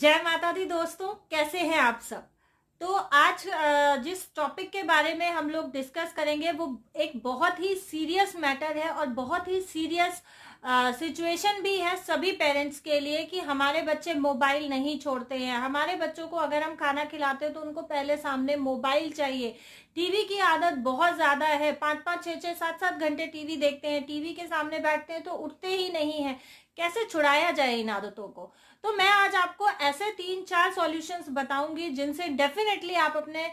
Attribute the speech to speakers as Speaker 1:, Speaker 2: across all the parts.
Speaker 1: जय माता दी दोस्तों कैसे हैं आप सब तो आज जिस टॉपिक के बारे में हम लोग डिस्कस करेंगे वो एक बहुत ही सीरियस मैटर है और बहुत ही सीरियस सिचुएशन भी है सभी पेरेंट्स के लिए कि हमारे बच्चे मोबाइल नहीं छोड़ते हैं हमारे बच्चों को अगर हम खाना खिलाते हैं तो उनको पहले सामने मोबाइल चाहिए टीवी की आदत बहुत ज्यादा है पाँच पाँच छः छः सात सात घंटे टीवी देखते हैं टीवी के सामने बैठते हैं तो उठते ही नहीं है कैसे छुड़ाया जाए इन आदतों को तो मैं आज आपको ऐसे तीन चार सॉल्यूशंस बताऊंगी जिनसे डेफिनेटली आप अपने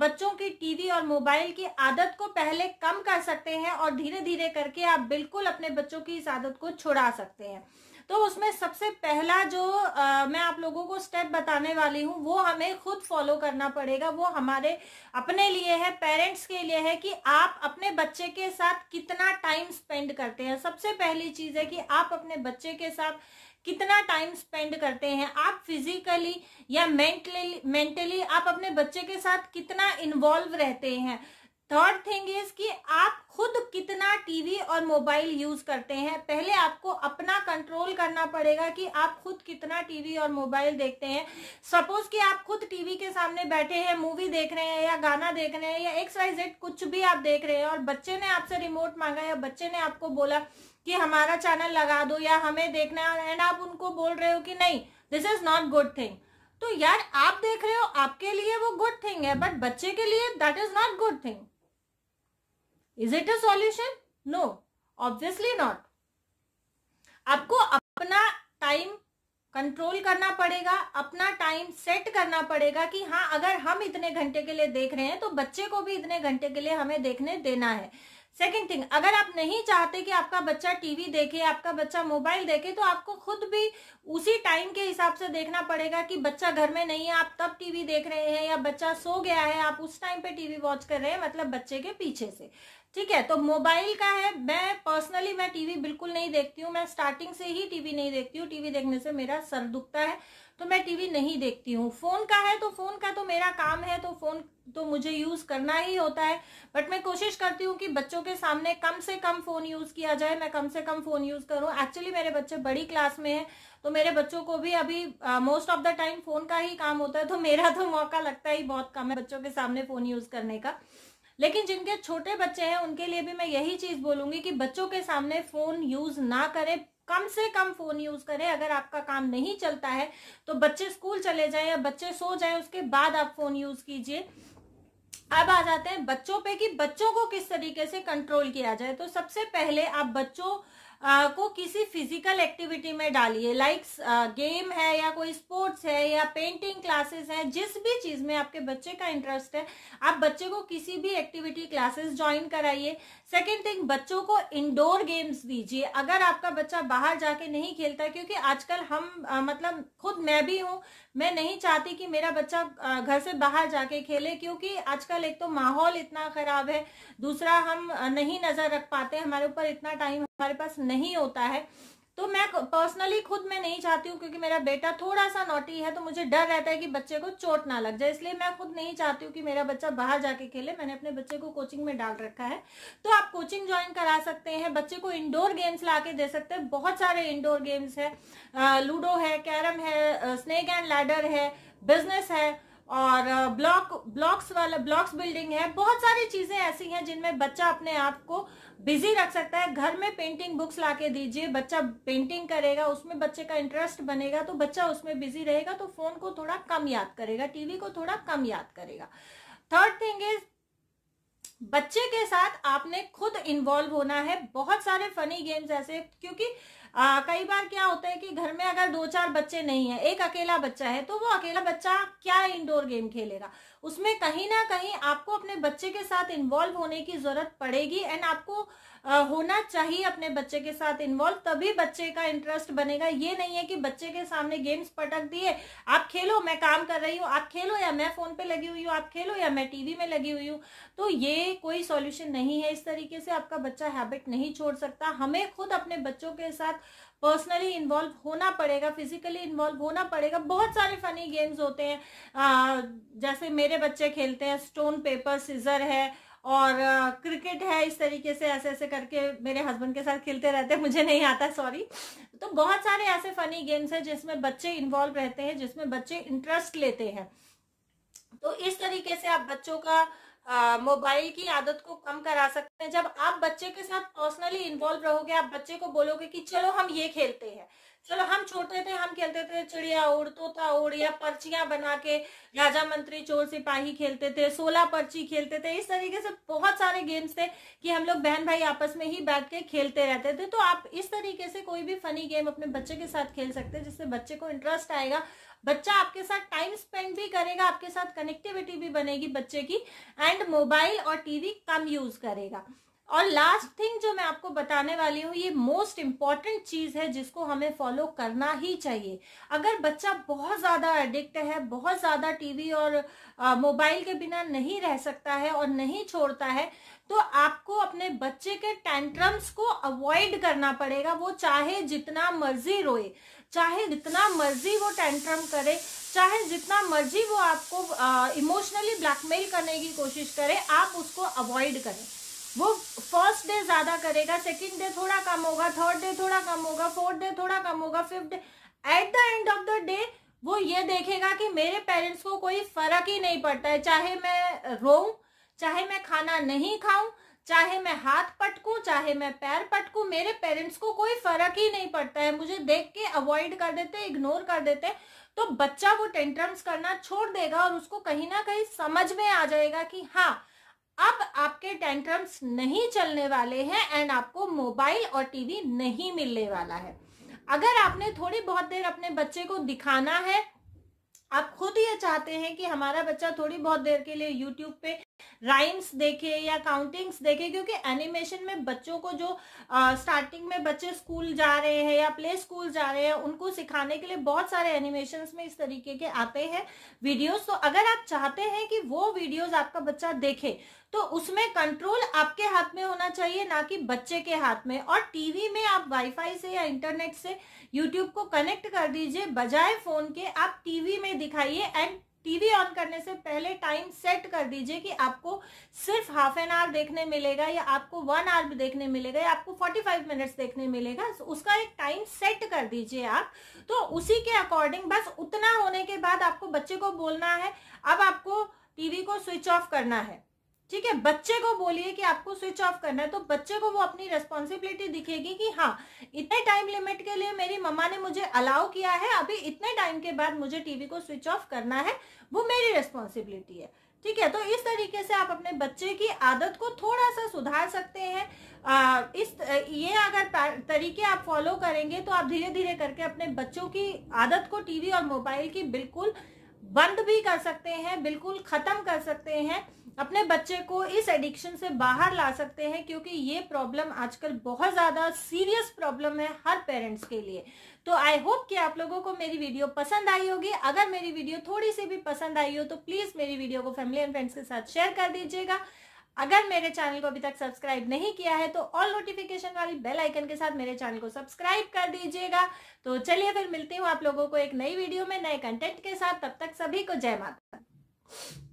Speaker 1: बच्चों की टीवी और मोबाइल की आदत को पहले कम कर सकते हैं और धीरे धीरे करके आप बिल्कुल अपने बच्चों की इस आदत को छुड़ा सकते हैं तो उसमें सबसे पहला जो आ, मैं आप लोगों को स्टेप बताने वाली हूँ वो हमें खुद फॉलो करना पड़ेगा वो हमारे अपने लिए है पेरेंट्स के लिए है कि आप अपने बच्चे के साथ कितना टाइम स्पेंड करते हैं सबसे पहली चीज़ है कि आप अपने बच्चे के साथ कितना टाइम स्पेंड करते हैं आप फिजिकली या मेंटली मेंटली आप अपने बच्चे के साथ कितना इन्वॉल्व रहते हैं थर्ड थिंग इज कि आप खुद कितना टीवी और मोबाइल यूज करते हैं पहले आपको अपना कंट्रोल करना पड़ेगा कि आप खुद कितना टीवी और मोबाइल देखते हैं सपोज कि आप खुद टीवी के सामने बैठे हैं मूवी देख रहे हैं या गाना देख रहे हैं या एक्स वाई जेड कुछ भी आप देख रहे हैं और बच्चे ने आपसे रिमोट मांगा या बच्चे ने आपको बोला कि हमारा चैनल लगा दो या हमें देखना है एंड आप उनको बोल रहे हो कि नहीं this is not good thing तो यार आप देख रहे हो आपके लिए वो गुड थिंग है बट बच्चे के लिए that is not good thing is it a solution no obviously not आपको अपना टाइम कंट्रोल करना पड़ेगा अपना टाइम सेट करना पड़ेगा कि हाँ अगर हम इतने घंटे के लिए देख रहे हैं तो बच्चे को भी इतने घंटे के लिए हमें देखने देना है सेकेंड थिंग अगर आप नहीं चाहते कि आपका बच्चा टीवी देखे आपका बच्चा मोबाइल देखे तो आपको खुद भी उसी टाइम के हिसाब से देखना पड़ेगा कि बच्चा घर में नहीं है आप तब टीवी देख रहे हैं या बच्चा सो गया है आप उस टाइम पे टीवी वॉच कर रहे हैं मतलब बच्चे के पीछे से ठीक है तो मोबाइल का है मैं पर्सनली मैं टीवी बिल्कुल नहीं देखती हूँ मैं स्टार्टिंग से ही टीवी नहीं देखती हूँ टीवी देखने से मेरा सर दुखता है तो मैं टीवी नहीं देखती हूँ फोन का है तो फोन का तो मेरा काम है तो फोन तो मुझे यूज करना ही होता है बट मैं कोशिश करती हूँ कि बच्चों के सामने कम से कम फोन यूज किया जाए मैं कम से कम फोन यूज करूँ एक्चुअली मेरे बच्चे बड़ी क्लास में है तो मेरे बच्चों को भी अभी most of the time phone का ही काम होता है तो मेरा तो मौका लगता ही बहुत कम है बच्चों के सामने फोन यूज करने का लेकिन जिनके छोटे बच्चे हैं उनके लिए भी मैं यही चीज बोलूंगी कि बच्चों के सामने फोन यूज ना करें कम से कम फोन यूज करें अगर आपका काम नहीं चलता है तो बच्चे स्कूल चले जाएं या बच्चे सो जाएं उसके बाद आप फोन यूज कीजिए अब आ जाते हैं बच्चों पे कि बच्चों को किस तरीके से कंट्रोल किया जाए तो सबसे पहले आप बच्चों आ, को किसी फिजिकल एक्टिविटी में डालिए लाइक गेम है या कोई स्पोर्ट्स है या पेंटिंग क्लासेस है जिस भी चीज़ में आपके बच्चे का इंटरेस्ट है आप बच्चे को किसी भी एक्टिविटी क्लासेस ज्वाइन कराइए सेकेंड थिंग बच्चों को इंडोर गेम्स दीजिए अगर आपका बच्चा बाहर जाके नहीं खेलता क्योंकि आजकल हम आ, मतलब खुद मैं भी हूँ मैं नहीं चाहती कि मेरा बच्चा घर से बाहर जाके खेले क्योंकि आजकल एक तो माहौल इतना खराब है दूसरा हम नहीं नजर रख पाते हमारे ऊपर इतना टाइम हमारे पास नहीं होता है तो मैं पर्सनली खुद मैं नहीं चाहती हूँ क्योंकि मेरा बेटा थोड़ा सा नोटी है तो मुझे डर रहता है कि बच्चे को चोट ना लग जाए इसलिए मैं खुद नहीं चाहती हूँ कि मेरा बच्चा बाहर जाके खेले मैंने अपने बच्चे को कोचिंग में डाल रखा है तो आप कोचिंग ज्वाइन करा सकते हैं बच्चे को इंडोर गेम्स ला के दे सकते हैं बहुत सारे इंडोर गेम्स है लूडो है कैरम है स्नेक एंड लैडर है बिजनेस है और ब्लॉक ब्लॉक्स वाला ब्लॉक्स बिल्डिंग है बहुत सारी चीजें ऐसी हैं जिनमें बच्चा अपने आप को बिजी रख सकता है घर में पेंटिंग बुक्स ला के दीजिए बच्चा पेंटिंग करेगा उसमें बच्चे का इंटरेस्ट बनेगा तो बच्चा उसमें बिजी रहेगा तो फोन को थोड़ा कम याद करेगा टीवी को थोड़ा कम याद करेगा थर्ड थिंग इज बच्चे के साथ आपने खुद इन्वॉल्व होना है बहुत सारे फनी गेम्स ऐसे क्योंकि आ, कई बार क्या होता है कि घर में अगर दो चार बच्चे नहीं है एक अकेला बच्चा है तो वो अकेला बच्चा क्या इंडोर गेम खेलेगा उसमें कहीं ना कहीं आपको अपने बच्चे के साथ इन्वॉल्व होने की जरूरत पड़ेगी एंड आपको आ, होना चाहिए अपने बच्चे के साथ इन्वॉल्व तभी बच्चे का इंटरेस्ट बनेगा ये नहीं है कि बच्चे के सामने गेम्स पटक दिए आप खेलो मैं काम कर रही हूँ आप खेलो या मैं फोन पे लगी हुई हूँ आप खेलो या मैं टीवी में लगी हुई हूँ तो ये कोई सॉल्यूशन नहीं है इस तरीके से आपका बच्चा हैबिट नहीं छोड़ सकता हमें खुद अपने बच्चों के साथ पर्सनली इन्वॉल्व होना पड़ेगा फिजिकली इन्वॉल्व होना पड़ेगा बहुत सारे फनी गेम्स होते हैं आ, जैसे मेरे बच्चे खेलते हैं स्टोन पेपर सीजर है और क्रिकेट है इस तरीके से ऐसे ऐसे करके मेरे हस्बैंड के साथ खेलते रहते हैं मुझे नहीं आता सॉरी तो बहुत सारे ऐसे फनी गेम्स हैं जिसमें बच्चे इन्वॉल्व रहते हैं जिसमें बच्चे इंटरेस्ट लेते हैं तो इस तरीके से आप बच्चों का मोबाइल की आदत को कम करा सकते जब आप बच्चे के साथ पर्सनली इन्वॉल्व रहोगे आप बच्चे को बोलोगे कि चलो हम ये खेलते हैं चलो हम छोटे थे हम खेलते थे चिड़िया उड़ तोता उड़ या पर्चियां बना के राजा मंत्री चोर सिपाही खेलते थे सोलह पर्ची खेलते थे इस तरीके से बहुत सारे गेम्स थे कि हम लोग बहन भाई आपस में ही बैठ के खेलते रहते थे तो आप इस तरीके से कोई भी फनी गेम अपने बच्चे के साथ खेल सकते हैं जिससे बच्चे को इंटरेस्ट आएगा बच्चा आपके साथ टाइम स्पेंड भी करेगा आपके साथ कनेक्टिविटी भी बनेगी बच्चे की एंड मोबाइल और टीवी कम यूज करेगा और लास्ट थिंग जो मैं आपको बताने वाली हूँ ये मोस्ट इम्पॉर्टेंट चीज़ है जिसको हमें फॉलो करना ही चाहिए अगर बच्चा बहुत ज़्यादा एडिक्ट है बहुत ज़्यादा टीवी और मोबाइल के बिना नहीं रह सकता है और नहीं छोड़ता है तो आपको अपने बच्चे के टेंट्रम्स को अवॉइड करना पड़ेगा वो चाहे जितना मर्जी रोए चाहे जितना मर्जी वो टेंट्रम करे चाहे जितना मर्जी वो आपको इमोशनली ब्लैकमेल करने की कोशिश करे आप उसको अवॉइड करें वो फर्स्ट डे ज़्यादा करेगा सेकेंड डे थोड़ा कम होगा थर्ड डे थोड़ा कम होगा फोर्थ डे थोड़ा कम होगा fifth day at the end of the day वो ये देखेगा कि मेरे पेरेंट्स को कोई फर्क ही नहीं पड़ता है चाहे मैं रोऊं चाहे मैं खाना नहीं खाऊं चाहे मैं हाथ पटकूं चाहे मैं पैर पटकूं मेरे पेरेंट्स को कोई फर्क ही नहीं पड़ता है मुझे देख के अवॉइड कर देते इग्नोर कर देते तो बच्चा वो टेंट्रम्स करना छोड़ देगा और उसको कहीं ना कहीं समझ में आ जाएगा कि हाँ अब आपके टेंट्रम्स नहीं चलने वाले हैं एंड आपको मोबाइल और टीवी नहीं मिलने वाला है अगर आपने थोड़ी बहुत देर अपने बच्चे को दिखाना है आप खुद ये चाहते हैं कि हमारा बच्चा थोड़ी बहुत देर के लिए यूट्यूब पे राइम्स देखे या काउंटिंग्स देखे क्योंकि एनिमेशन में बच्चों को जो स्टार्टिंग में बच्चे स्कूल जा रहे हैं या प्ले स्कूल जा रहे हैं उनको सिखाने के लिए बहुत सारे एनिमेशन में इस तरीके के आते हैं वीडियोज तो अगर आप चाहते हैं कि वो वीडियोज आपका बच्चा देखे तो उसमें कंट्रोल आपके हाथ में होना चाहिए ना कि बच्चे के हाथ में और टीवी में आप वाईफाई से या इंटरनेट से यूट्यूब को कनेक्ट कर दीजिए बजाय फोन के आप टीवी में दिखाइए एंड टीवी ऑन करने से पहले टाइम सेट कर दीजिए कि आपको सिर्फ हाफ एन आवर देखने मिलेगा या आपको वन आवर देखने मिलेगा या आपको फोर्टी फाइव मिनट्स देखने मिलेगा उसका एक टाइम सेट कर दीजिए आप तो उसी के अकॉर्डिंग बस उतना होने के बाद आपको बच्चे को बोलना है अब आपको टीवी को स्विच ऑफ करना है ठीक है बच्चे को बोलिए कि आपको स्विच ऑफ करना है तो बच्चे को वो अपनी रेस्पॉन्सिबिलिटी दिखेगी कि हाँ इतने टाइम लिमिट के लिए मेरी मम्मा ने मुझे अलाउ किया है अभी इतने टाइम के बाद मुझे टीवी को स्विच ऑफ करना है वो मेरी रेस्पॉन्सिबिलिटी है ठीक है तो इस तरीके से आप अपने बच्चे की आदत को थोड़ा सा सुधार सकते हैं आ, इस ये अगर तरीके आप फॉलो करेंगे तो आप धीरे धीरे करके अपने बच्चों की आदत को टीवी और मोबाइल की बिल्कुल बंद भी कर सकते हैं बिल्कुल खत्म कर सकते हैं अपने बच्चे को इस एडिक्शन से बाहर ला सकते हैं क्योंकि ये प्रॉब्लम आजकल बहुत ज़्यादा सीरियस प्रॉब्लम है हर पेरेंट्स के लिए तो आई होप कि आप लोगों को मेरी वीडियो पसंद आई होगी अगर मेरी वीडियो थोड़ी सी भी पसंद आई हो तो प्लीज़ मेरी वीडियो को फैमिली एंड फ्रेंड्स के साथ शेयर कर दीजिएगा अगर मेरे चैनल को अभी तक सब्सक्राइब नहीं किया है तो ऑल नोटिफिकेशन वाली बेल आइकन के साथ मेरे चैनल को सब्सक्राइब कर दीजिएगा तो चलिए फिर मिलती हूँ आप लोगों को एक नई वीडियो में नए कंटेंट के साथ तब तक सभी को जय माता